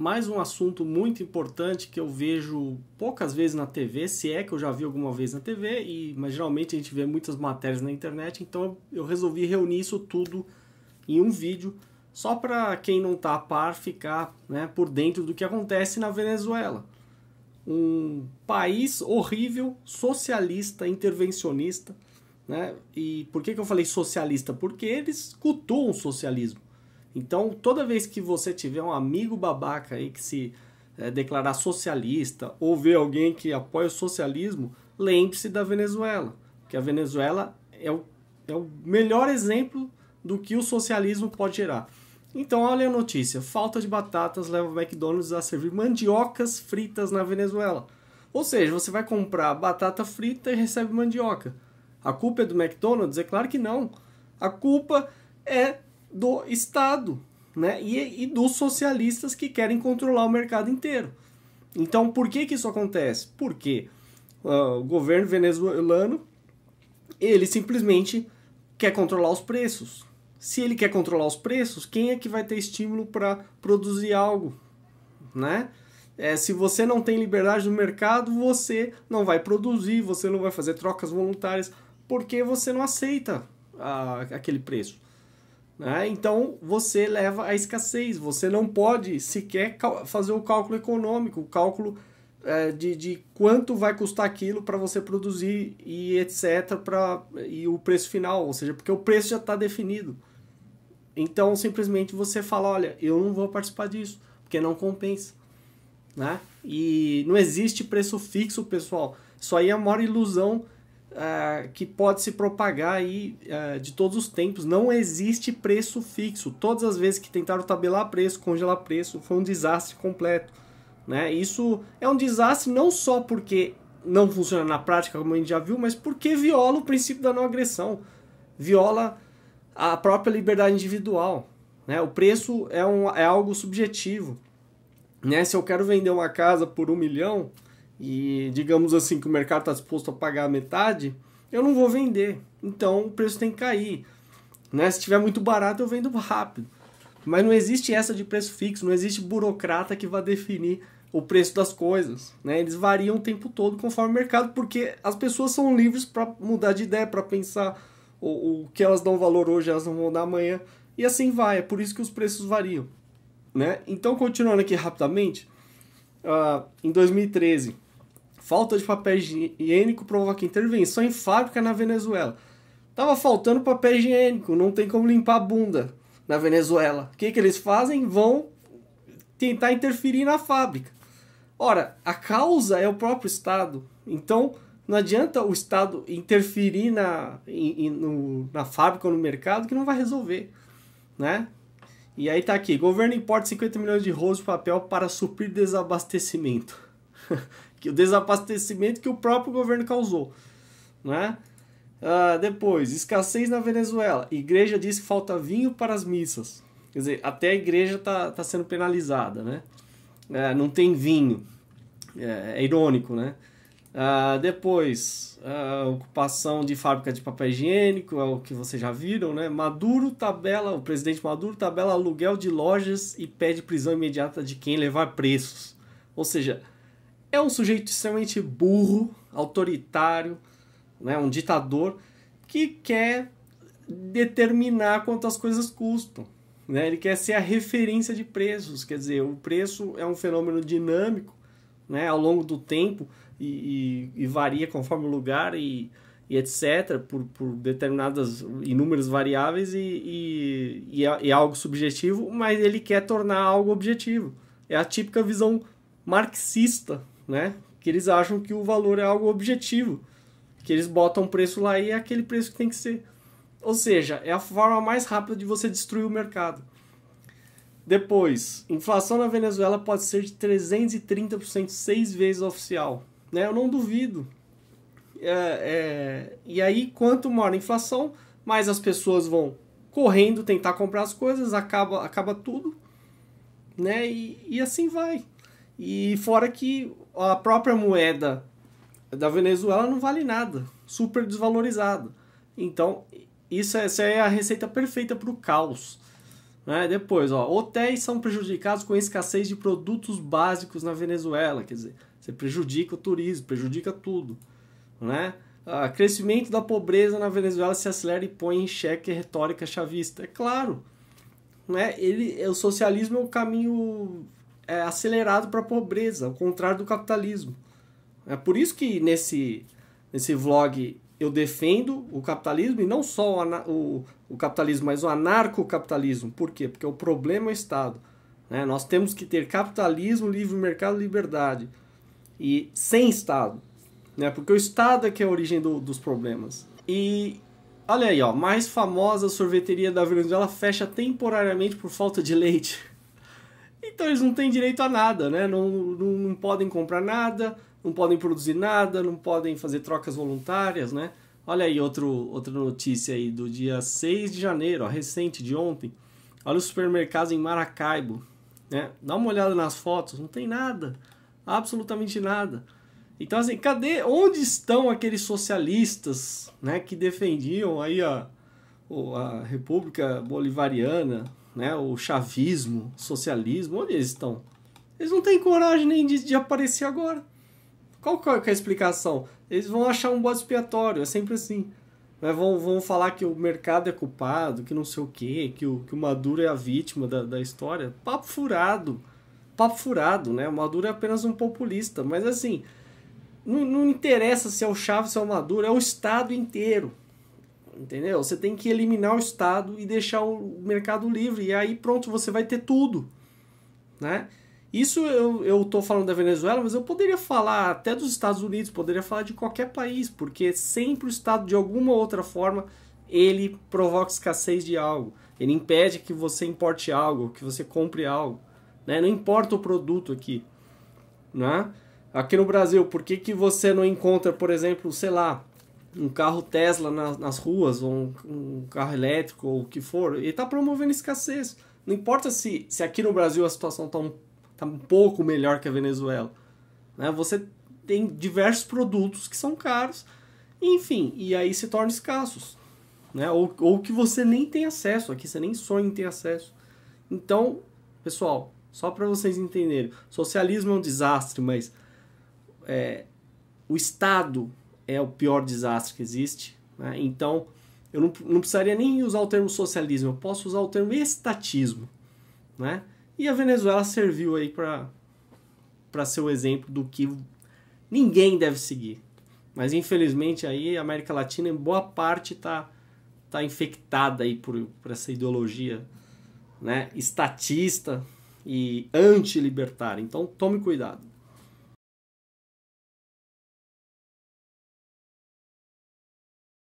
mais um assunto muito importante que eu vejo poucas vezes na TV, se é que eu já vi alguma vez na TV, e, mas geralmente a gente vê muitas matérias na internet, então eu resolvi reunir isso tudo em um vídeo, só para quem não está a par ficar né, por dentro do que acontece na Venezuela. Um país horrível, socialista, intervencionista, né? E por que, que eu falei socialista? Porque eles cultuam o socialismo. Então, toda vez que você tiver um amigo babaca aí que se é, declarar socialista ou ver alguém que apoia o socialismo, lembre-se da Venezuela, que a Venezuela é o, é o melhor exemplo do que o socialismo pode gerar. Então, olha a notícia: falta de batatas leva o McDonald's a servir mandiocas fritas na Venezuela. Ou seja, você vai comprar batata frita e recebe mandioca. A culpa é do McDonald's? É claro que não. A culpa é do Estado né? e, e dos socialistas que querem controlar o mercado inteiro. Então, por que, que isso acontece? Porque uh, o governo venezuelano ele simplesmente quer controlar os preços. Se ele quer controlar os preços, quem é que vai ter estímulo para produzir algo? Né? É, se você não tem liberdade no mercado, você não vai produzir, você não vai fazer trocas voluntárias, porque você não aceita a, ah, aquele preço. Né? Então você leva à escassez, você não pode sequer fazer o cálculo econômico, o cálculo é, de, de quanto vai custar aquilo para você produzir e etc. Pra, e o preço final, ou seja, porque o preço já está definido. Então simplesmente você fala: olha, eu não vou participar disso, porque não compensa. Né? E não existe preço fixo, pessoal. Isso aí é a maior ilusão uh, que pode se propagar aí uh, de todos os tempos. Não existe preço fixo. Todas as vezes que tentaram tabelar preço, congelar preço, foi um desastre completo. Né? Isso é um desastre não só porque não funciona na prática, como a gente já viu, mas porque viola o princípio da não agressão, viola a própria liberdade individual. Né? O preço é, um, é algo subjetivo. Né? Se eu quero vender uma casa por um milhão, e digamos assim que o mercado está disposto a pagar a metade, eu não vou vender. Então o preço tem que cair. Né? Se estiver muito barato, eu vendo rápido. Mas não existe essa de preço fixo, não existe burocrata que vá definir o preço das coisas. Né? Eles variam o tempo todo conforme o mercado, porque as pessoas são livres para mudar de ideia, para pensar o, o que elas dão valor hoje, elas não vão dar amanhã. E assim vai, é por isso que os preços variam. Né? Então, continuando aqui rapidamente, uh, em 2013 Falta de papel higiênico provoca intervenção em fábrica na Venezuela. Tava faltando papel higiênico, não tem como limpar a bunda na Venezuela. O que, que eles fazem? Vão tentar interferir na fábrica. Ora, a causa é o próprio Estado. Então, não adianta o Estado interferir na, no, na fábrica ou no mercado que não vai resolver, né? E aí tá aqui, governo importa 50 milhões de rolos de papel para suprir desabastecimento. o desabastecimento que o próprio governo causou. Né? Uh, depois, escassez na Venezuela. igreja diz que falta vinho para as missas. Quer dizer, até a igreja está tá sendo penalizada, né? Uh, não tem vinho. É, é irônico, né? Uh, depois, uh, ocupação de fábrica de papel higiênico, é o que vocês já viram, né? Maduro tabela, o presidente Maduro tabela aluguel de lojas e pede prisão imediata de quem levar preços. Ou seja, é um sujeito extremamente burro, autoritário, né, um ditador que quer determinar quanto as coisas custam. Né? Ele quer ser a referência de preços, quer dizer, o preço é um fenômeno dinâmico né, ao longo do tempo e, e, e varia conforme o lugar e, e etc., por, por determinadas inúmeras variáveis e, e, é, é algo subjetivo, mas ele quer tornar algo objetivo. É a típica visão marxista né? Que eles acham que o valor é algo objetivo, que eles botam um preço lá e é aquele preço que tem que ser. Ou seja, é a forma mais rápida de você destruir o mercado. Depois, inflação na Venezuela pode ser de 330%, seis vezes oficial. Né? Eu não duvido. É, é... E aí, quanto maior a inflação, mais as pessoas vão correndo tentar comprar as coisas, acaba, acaba tudo. Né? E, e assim vai. E fora que a própria moeda da Venezuela não vale nada, super desvalorizada. Então, isso essa é, é a receita perfeita para o caos. Né? Depois, ó, hotéis são prejudicados com a escassez de produtos básicos na Venezuela. Quer dizer, você prejudica o turismo, prejudica tudo. Né? Ah, crescimento da pobreza na Venezuela se acelera e põe em xeque a retórica chavista. É claro. Né? Ele, o socialismo é o caminho é, acelerado para a pobreza, ao contrário do capitalismo. É por isso que nesse, nesse vlog eu defendo o capitalismo e não só o, o, o capitalismo, mas o anarcocapitalismo. Por quê? Porque o problema é o Estado. Né? Nós temos que ter capitalismo, livre mercado liberdade. E sem Estado. Né? Porque o Estado é que é a origem do, dos problemas. E olha aí, ó, mais famosa sorveteria da Venezuela fecha temporariamente por falta de leite. Então eles não têm direito a nada, né? Não, não, não, podem comprar nada, não podem produzir nada, não podem fazer trocas voluntárias, né? Olha aí outro, outra notícia aí do dia 6 de janeiro, ó, recente de ontem. Olha o supermercado em Maracaibo, né? Dá uma olhada nas fotos, não tem nada, absolutamente nada. Então assim, cadê, onde estão aqueles socialistas, né, que defendiam aí a, a República Bolivariana, né, o chavismo, socialismo, onde eles estão? Eles não têm coragem nem de, de aparecer agora. Qual que é, é a explicação? Eles vão achar um bode expiatório, é sempre assim. Mas né, vão, vão falar que o mercado é culpado, que não sei o quê, que o, que o Maduro é a vítima da, da história. Papo furado. Papo furado, né? O Maduro é apenas um populista. Mas assim, não, não interessa se é o Chaves ou é o Maduro, é o Estado inteiro entendeu? Você tem que eliminar o Estado e deixar o mercado livre, e aí pronto, você vai ter tudo, né? Isso eu, eu tô falando da Venezuela, mas eu poderia falar até dos Estados Unidos, poderia falar de qualquer país, porque sempre o Estado, de alguma outra forma, ele provoca escassez de algo. Ele impede que você importe algo, que você compre algo. Né? Não importa o produto aqui. Né? Aqui no Brasil, por que, que você não encontra, por exemplo, sei lá, um carro Tesla nas, nas ruas, ou um, um, carro elétrico, ou o que for, ele está promovendo escassez. Não importa se, se aqui no Brasil a situação está um, tá um pouco melhor que a Venezuela. Né? Você tem diversos produtos que são caros, enfim, e aí se tornam escassos. Né? Ou, ou que você nem tem acesso, aqui você nem sonha em ter acesso. Então, pessoal, só para vocês entenderem, socialismo é um desastre, mas é, o Estado é o pior desastre que existe. Né? Então, eu não, não, precisaria nem usar o termo socialismo, eu posso usar o termo estatismo. Né? E a Venezuela serviu aí para ser o exemplo do que ninguém deve seguir. Mas infelizmente aí a América Latina em boa parte está tá infectada aí por, por essa ideologia né, estatista e anti-libertária. Então tome cuidado.